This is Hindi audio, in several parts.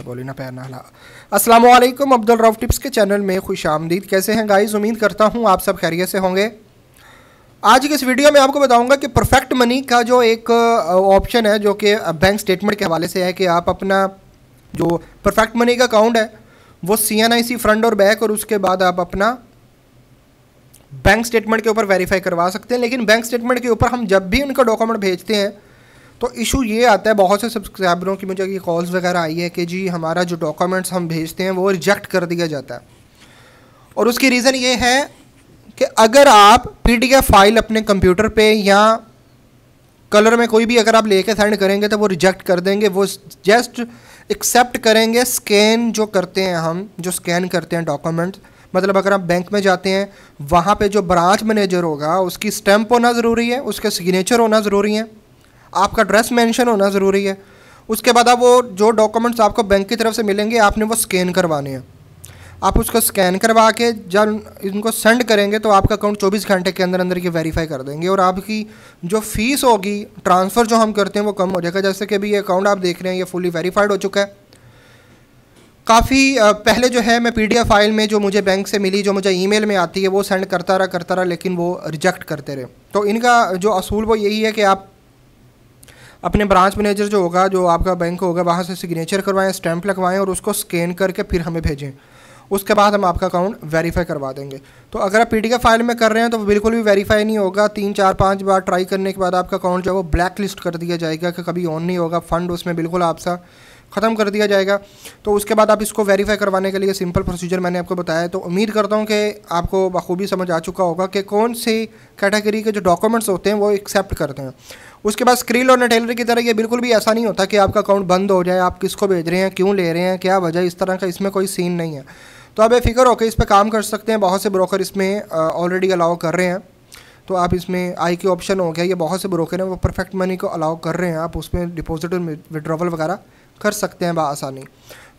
है बोली ना पैर ना अस्सलाम वालेकुम अब्दुल रऊफ टिप्स के चैनल में खुश आमदीद कैसे हैं गाइस उम्मीद करता हूं आप सब खैरियत से होंगे आज की इस वीडियो में आपको बताऊंगा कि परफेक्ट मनी का जो एक ऑप्शन है जो कि बैंक स्टेटमेंट के हवाले से है कि आप अपना जो परफेक्ट मनी का अकाउंट है वो C N I C front और बैक और उसके बाद आप अपना बैंक स्टेटमेंट के ऊपर वेरीफाई करवा सकते हैं लेकिन बैंक स्टेटमेंट के ऊपर हम जब भी उनका डॉक्यूमेंट भेजते हैं तो इशू ये आता है बहुत से सब्सक्राइबरों की मुझे कॉल्स वगैरह आई है कि जी हमारा जो डॉक्यूमेंट्स हम भेजते हैं वो रिजेक्ट कर दिया जाता है और उसकी रीज़न ये है कि अगर आप पी फाइल अपने कंप्यूटर पे या कलर में कोई भी अगर आप लेके सेंड करेंगे तो वो रिजेक्ट कर देंगे वो जस्ट एक्सेप्ट करेंगे स्कैन जो करते हैं हम जो स्कैन करते हैं डॉक्यूमेंट मतलब अगर आप बैंक में जाते हैं वहाँ पे जो ब्रांच मैनेजर होगा उसकी स्टैंप होना ज़रूरी है उसके सिग्नेचर होना ज़रूरी है आपका ड्रेस मेंशन होना ज़रूरी है उसके बाद आप वो जो डॉक्यूमेंट्स आपको बैंक की तरफ से मिलेंगे आपने वो स्कैन करवाने हैं आप उसको स्कैन करवा के जब इनको सेंड करेंगे तो आपका अकाउंट 24 घंटे के अंदर अंदर ये वेरीफाई कर देंगे और आपकी जो फीस होगी ट्रांसफ़र जो हम करते हैं वो कम हो जाएगा जैसे कि अभी ये अकाउंट आप देख रहे हैं ये फुली वेरीफाइड हो चुका है काफ़ी पहले जो है मैं पीडीएफ फाइल में जो मुझे बैंक से मिली जो मुझे ईमेल में आती है वो सेंड करता रहा करता रहा लेकिन वो रिजेक्ट करते रहे तो इनका जो असूल वो यही है कि आप अपने ब्रांच मैनेजर जो होगा जो आपका बैंक होगा वहाँ से सिग्नेचर करवाएं स्टैंप लगवाएं और उसको स्कैन करके फिर हमें भेजें उसके बाद हम आपका अकाउंट वेरीफाई करवा देंगे तो अगर आप पी फाइल में कर रहे हैं तो बिल्कुल भी वेरीफाई नहीं होगा तीन चार पाँच बार ट्राई करने के बाद आपका अकाउंट जो है वो ब्लैक लिस्ट कर दिया जाएगा कि कभी ऑन नहीं होगा फंड उसमें बिल्कुल आपसा ख़त्म कर दिया जाएगा तो उसके बाद आप इसको वेरीफाई करवाने के लिए सिंपल प्रोसीजर मैंने आपको बताया तो उम्मीद करता हूँ कि आपको बखूबी समझ आ चुका होगा कि कौन सी कैटेगरी के जो डॉक्यूमेंट्स होते हैं वो एक्सेप्ट करते हैं उसके बाद स्क्रील और नटेलर की तरह ये बिल्कुल भी ऐसा नहीं होता कि आपका अकाउंट बंद हो जाए आप किसको भेज रहे हैं क्यों ले रहे हैं क्या वजह इस तरह का इसमें कोई सीन नहीं है तो आप बेफिक्र होकर इस पर काम कर सकते हैं बहुत से ब्रोकर इसमें ऑलरेडी अलाउ कर रहे हैं तो आप इसमें आई के ऑप्शन हो गया ये बहुत से ब्रोकर हैं वो परफेक्ट मनी को अलाउ कर रहे हैं आप उसमें डिपॉजिट और विड्रॉवल वगैरह कर सकते हैं बसानी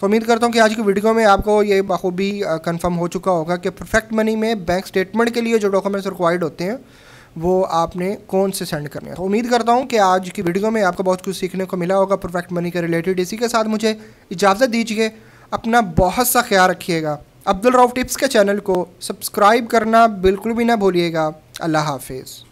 तो उम्मीद करता हूँ कि आज की वीडियो में आपको ये बखूबी कंफर्म हो चुका होगा कि परफेक्ट मनी में बैंक स्टेटमेंट के लिए जो डॉक्यूमेंट्स रिक्वायर्ड होते हैं वो आपने कौन से सेंड करने हैं तो उम्मीद करता हूँ कि आज की वीडियो में आपको बहुत कुछ सीखने को मिला होगा परफेक्ट मनी के रिलेटेड इसी के साथ मुझे इजाज़त दीजिए अपना बहुत सा ख्याल रखिएगा अब्दुल रऊफ़ टिप्स के चैनल को सब्सक्राइब करना बिल्कुल भी ना भूलिएगा अल्लाह हाफिज़